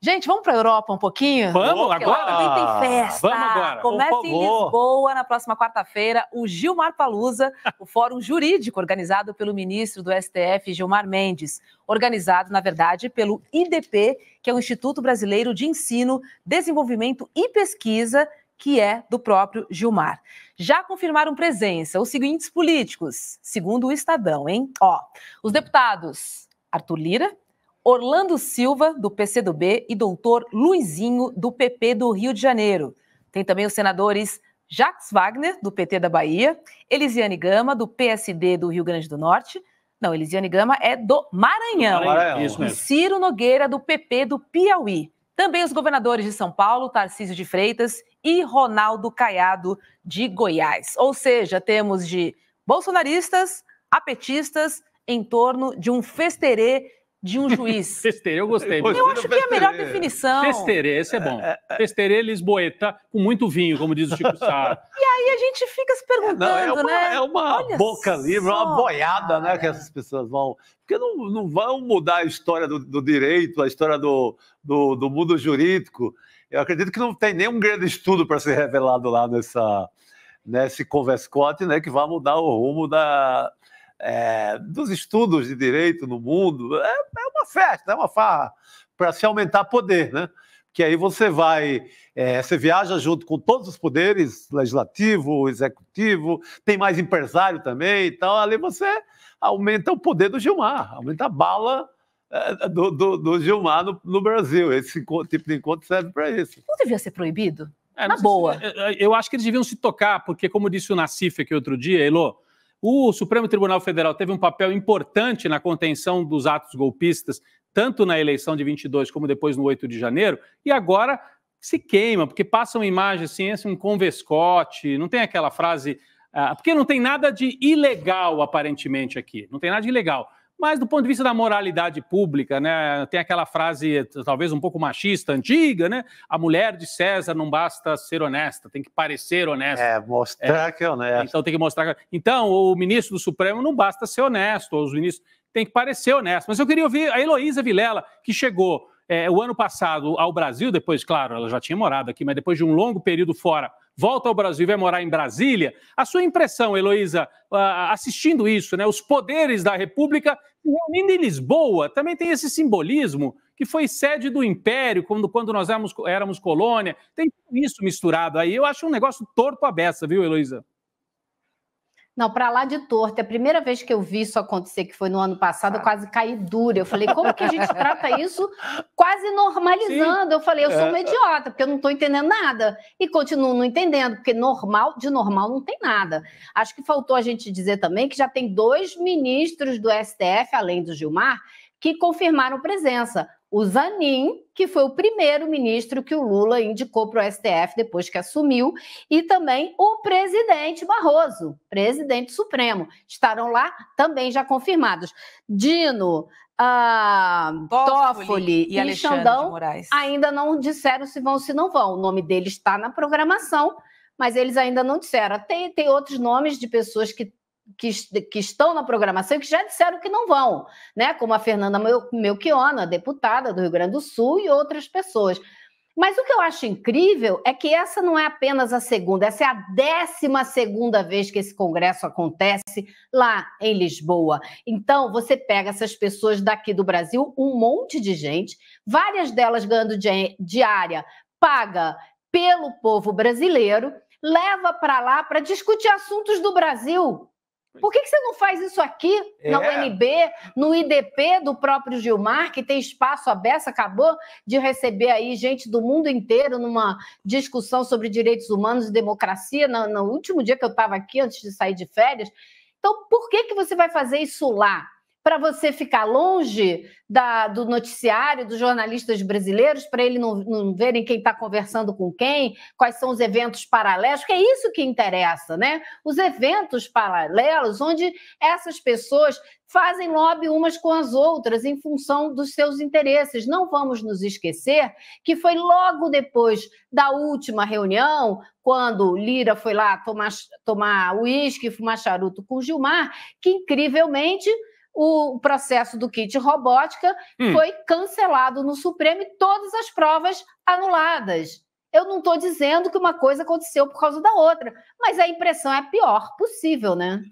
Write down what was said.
Gente, vamos para a Europa um pouquinho? Vamos Porque agora? Lá também tem festa. Vamos agora. Começa em Lisboa na próxima quarta-feira o Gilmar Palusa, o fórum jurídico organizado pelo ministro do STF Gilmar Mendes, organizado na verdade pelo IDP, que é o Instituto Brasileiro de Ensino, Desenvolvimento e Pesquisa, que é do próprio Gilmar. Já confirmaram presença os seguintes políticos, segundo o Estadão, hein? Ó, os deputados Arthur Lira, Orlando Silva, do PCdoB, e doutor Luizinho, do PP do Rio de Janeiro. Tem também os senadores Jacques Wagner, do PT da Bahia, Elisiane Gama, do PSD do Rio Grande do Norte. Não, Elisiane Gama é do Maranhão. Do Maranhão. Isso mesmo. E Ciro Nogueira, do PP do Piauí. Também os governadores de São Paulo, Tarcísio de Freitas e Ronaldo Caiado, de Goiás. Ou seja, temos de bolsonaristas a petistas em torno de um festerê de um juiz. Testerê, eu gostei. Eu, acho que é a melhor definição. Testerê, esse é bom. Testerê é, é, é. Lisboeta, com muito vinho, como diz o Chico Sá. e aí a gente fica se perguntando, é uma, né? É uma boca só. livre, uma boiada, né, que essas pessoas vão... Porque não, não vão mudar a história do, do direito, a história do, do, do mundo jurídico. Eu acredito que não tem nenhum grande estudo para ser revelado lá nessa, nesse Converscote, né, que vai mudar o rumo da é, dos estudos de direito no mundo. É, é uma festa, é uma farra para se aumentar poder, né? Que aí você vai, é, você viaja junto com todos os poderes, legislativo, executivo, tem mais empresário também, então ali você aumenta o poder do Gilmar, aumenta a bala é, do, do, do, Gilmar no, no, Brasil. Esse tipo de encontro serve para isso. Não devia ser proibido? É, Na boa. Se, é, é, eu acho que eles deviam se tocar, porque, como disse o Nacife aqui outro dia, Elô, o Supremo Tribunal Federal teve um papel importante na contenção dos atos golpistas, tanto na eleição de 22 como depois no 8 de janeiro, e agora se queima, porque passa uma imagem assim, assim um convescote, não tem aquela frase. Ah, porque não tem nada de ilegal, aparentemente, aqui. Não tem nada de ilegal. Mas do ponto de vista da moralidade pública, né, tem aquela frase talvez um pouco machista, antiga, né? A mulher de César não basta ser honesta, tem que parecer honesta. É, mostrar é, que é honesta. Então tem que mostrar que... É então, o ministro do Supremo não basta ser honesto, os ministros tem que parecer honesto. Mas eu queria ouvir a Heloísa Vilela, que chegou é, o ano passado ao Brasil, depois, claro, ela já tinha morado aqui, mas depois de um longo período fora volta ao Brasil e vai morar em Brasília. A sua impressão, Heloísa, ah, assistindo isso, né, os poderes da República se reunindo em Lisboa, também tem esse simbolismo que foi sede do Império quando, quando nós éramos, éramos colônia. Tem isso misturado aí. Eu acho um negócio torto à beça, viu, Heloísa? Não, para lá de torta. É a primeira vez que eu vi isso acontecer, que foi no ano passado, eu tá. quase caí dura. Eu falei, como que a gente trata isso quase normalizando? Sim. Eu falei, eu sou uma é, tá. idiota, porque eu não estou entendendo nada. E continuo não entendendo, porque normal, de normal não tem nada. Acho que faltou a gente dizer também que já tem dois ministros do STF, além do Gilmar, que confirmaram presença o Zanin, que foi o primeiro ministro que o Lula indicou para o STF depois que assumiu, e também o presidente Barroso, presidente supremo. Estarão lá também já confirmados. Dino, ah, e, e Xandão ainda não disseram se vão ou se não vão. O nome dele está na programação, mas eles ainda não disseram. Tem, tem outros nomes de pessoas que que, que, estão na programação e que já disseram que não vão, né? Como a Fernanda Melchiona, deputada do Rio Grande do Sul, e outras pessoas. Mas o que eu acho incrível é que essa não é apenas a segunda, essa é a décima segunda vez que esse congresso acontece lá em Lisboa. Então, você pega essas pessoas daqui do Brasil, um monte de gente, várias delas ganhando diária paga pelo povo brasileiro, leva para lá para discutir assuntos do Brasil por que, que você não faz isso aqui é. na UNB, no IDP do próprio Gilmar, que tem espaço aberto, acabou de receber aí gente do mundo inteiro numa discussão sobre direitos humanos e democracia no, no último dia que eu estava aqui, antes de sair de férias. Então, por que, que você vai fazer isso lá? para você ficar longe da, do noticiário dos jornalistas brasileiros, para eles não, não verem quem está conversando com quem, quais são os eventos paralelos, que é isso que interessa, né? Os eventos paralelos, onde essas pessoas fazem lobby umas com as outras em função dos seus interesses. Não vamos nos esquecer que foi logo depois da última reunião, quando Lira foi lá tomar uísque, tomar fumar charuto com Gilmar, que incrivelmente o processo do kit robótica hum. foi cancelado no Supremo e todas as provas anuladas. Eu não estou dizendo que uma coisa aconteceu por causa da outra, mas a impressão é a pior possível, né?